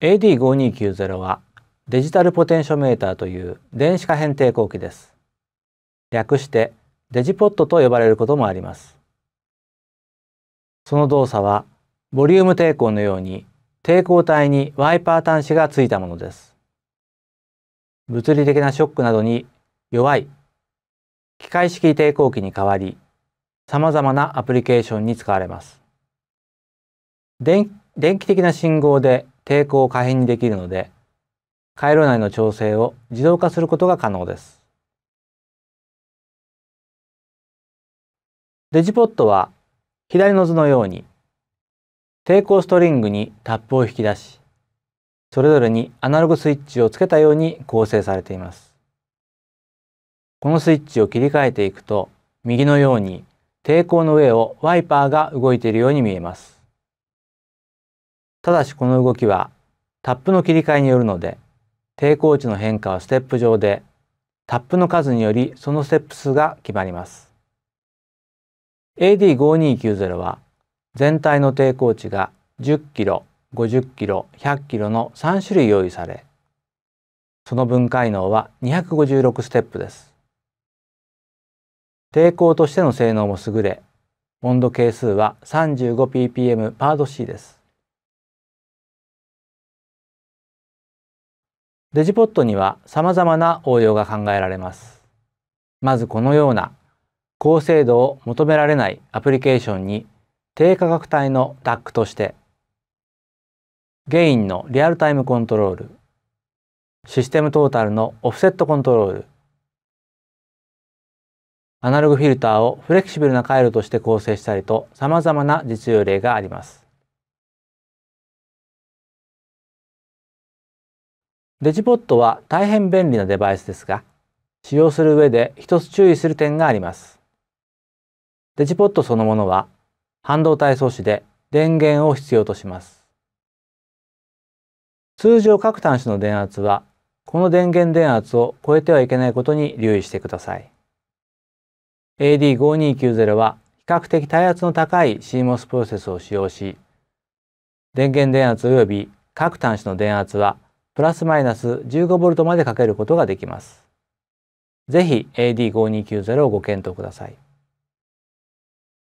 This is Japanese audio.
AD5290 はデジタルポテンショメーターという電子可変抵抗器です。略してデジポットと呼ばれることもあります。その動作はボリューム抵抗のように抵抗体にワイパー端子がついたものです。物理的なショックなどに弱い機械式抵抗器に代わり様々なアプリケーションに使われます。電気的な信号で抵抗を可変にできるので、回路内の調整を自動化することが可能です。デジポットは左の図のように抵抗ストリングにタップを引き出しそれぞれにアナログスイッチをつけたように構成されていますこのスイッチを切り替えていくと右のように抵抗の上をワイパーが動いているように見えますただしこの動きはタップの切り替えによるので抵抗値の変化はステップ上でタップの数によりそのステップ数が決まります。AD5290 は全体の抵抗値が 10kg、50kg、100kg の3種類用意されその分解能は256ステップです。抵抗としての性能も優れ温度係数は 35ppm パード C です。デジポットには様々な応用が考えられます。まずこのような高精度を求められないアプリケーションに低価格帯の DAC としてゲインのリアルタイムコントロールシステムトータルのオフセットコントロールアナログフィルターをフレキシブルな回路として構成したりと様々な実用例があります。デジポットは大変便利なデバイスですが、使用する上で一つ注意する点があります。デジポットそのものは半導体素子で電源を必要とします。通常各端子の電圧はこの電源電圧を超えてはいけないことに留意してください。AD5290 は比較的耐圧の高い CMOS プロセスを使用し、電源電圧及び各端子の電圧はプラスマイナス 15V までかけることができます。ぜひ AD5290 をご検討ください。